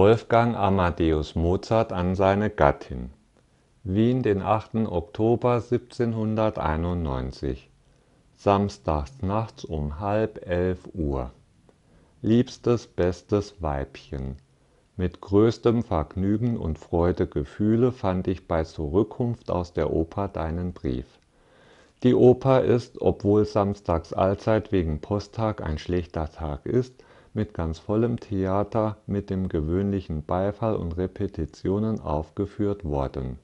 Wolfgang Amadeus Mozart an seine Gattin. Wien, den 8. Oktober 1791. Samstags nachts um halb elf Uhr. Liebstes, bestes Weibchen. Mit größtem Vergnügen und Freudegefühle fand ich bei Zurückkunft aus der Oper deinen Brief. Die Oper ist, obwohl samstags allzeit wegen Posttag ein schlechter Tag ist, mit ganz vollem Theater mit dem gewöhnlichen Beifall und Repetitionen aufgeführt worden.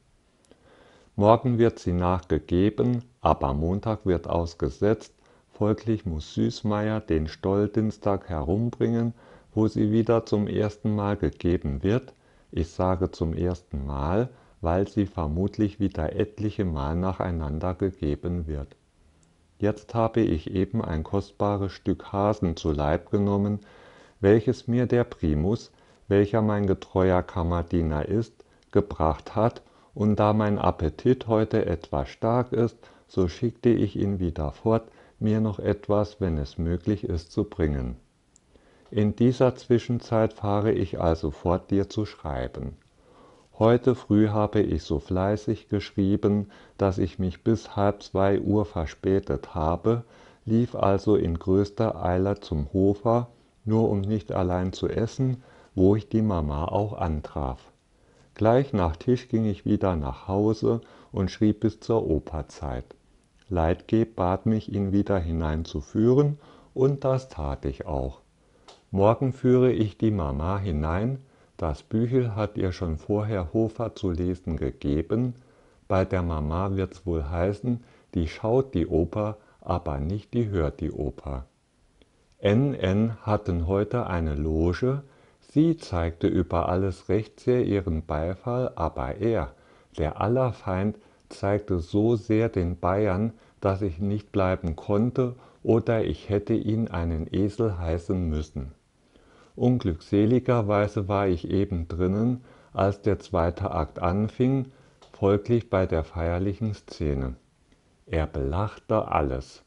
Morgen wird sie nachgegeben, aber Montag wird ausgesetzt, folglich muss Süßmeier den Stolldienstag herumbringen, wo sie wieder zum ersten Mal gegeben wird, ich sage zum ersten Mal, weil sie vermutlich wieder etliche Mal nacheinander gegeben wird jetzt habe ich eben ein kostbares stück hasen zu leib genommen welches mir der primus welcher mein getreuer kammerdiener ist gebracht hat und da mein appetit heute etwas stark ist so schickte ich ihn wieder fort mir noch etwas wenn es möglich ist zu bringen in dieser zwischenzeit fahre ich also fort dir zu schreiben Heute früh habe ich so fleißig geschrieben, dass ich mich bis halb zwei Uhr verspätet habe, lief also in größter Eile zum Hofer, nur um nicht allein zu essen, wo ich die Mama auch antraf. Gleich nach Tisch ging ich wieder nach Hause und schrieb bis zur Operzeit. Leitgeb bat mich, ihn wieder hineinzuführen, und das tat ich auch. Morgen führe ich die Mama hinein, das Büchel hat ihr schon vorher Hofer zu lesen gegeben, bei der Mama wird's wohl heißen, die schaut die Oper, aber nicht die hört die Oper. NN hatten heute eine Loge, sie zeigte über alles recht sehr ihren Beifall, aber er, der Allerfeind, zeigte so sehr den Bayern, dass ich nicht bleiben konnte oder ich hätte ihn einen Esel heißen müssen. Unglückseligerweise war ich eben drinnen, als der zweite Akt anfing, folglich bei der feierlichen Szene. Er belachte alles.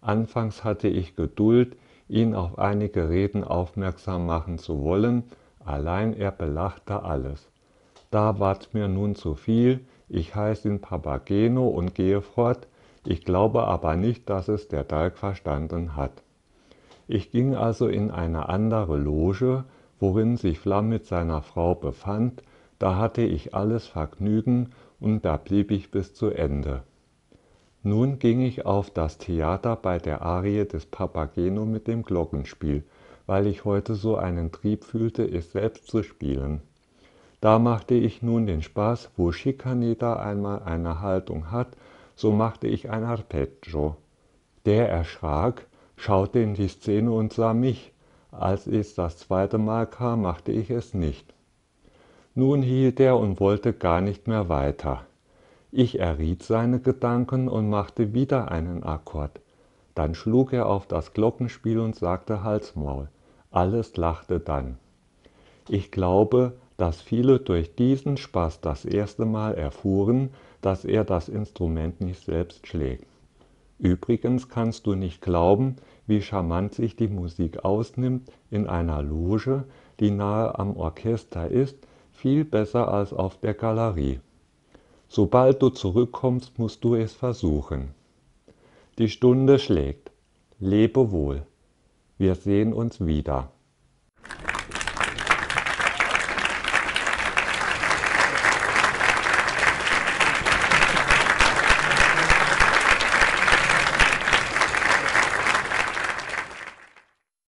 Anfangs hatte ich Geduld, ihn auf einige Reden aufmerksam machen zu wollen, allein er belachte alles. Da ward mir nun zu viel, ich heiße ihn Papageno und gehe fort, ich glaube aber nicht, dass es der Dalk verstanden hat. Ich ging also in eine andere Loge, worin sich Flamm mit seiner Frau befand, da hatte ich alles Vergnügen und da blieb ich bis zu Ende. Nun ging ich auf das Theater bei der Arie des Papageno mit dem Glockenspiel, weil ich heute so einen Trieb fühlte, es selbst zu spielen. Da machte ich nun den Spaß, wo Schikaneder einmal eine Haltung hat, so machte ich ein Arpeggio. Der erschrak, schaute in die Szene und sah mich. Als es das zweite Mal kam, machte ich es nicht. Nun hielt er und wollte gar nicht mehr weiter. Ich erriet seine Gedanken und machte wieder einen Akkord. Dann schlug er auf das Glockenspiel und sagte Halsmaul. Alles lachte dann. Ich glaube, dass viele durch diesen Spaß das erste Mal erfuhren, dass er das Instrument nicht selbst schlägt. Übrigens kannst du nicht glauben, wie charmant sich die Musik ausnimmt in einer Loge, die nahe am Orchester ist, viel besser als auf der Galerie. Sobald du zurückkommst, musst du es versuchen. Die Stunde schlägt. Lebe wohl. Wir sehen uns wieder.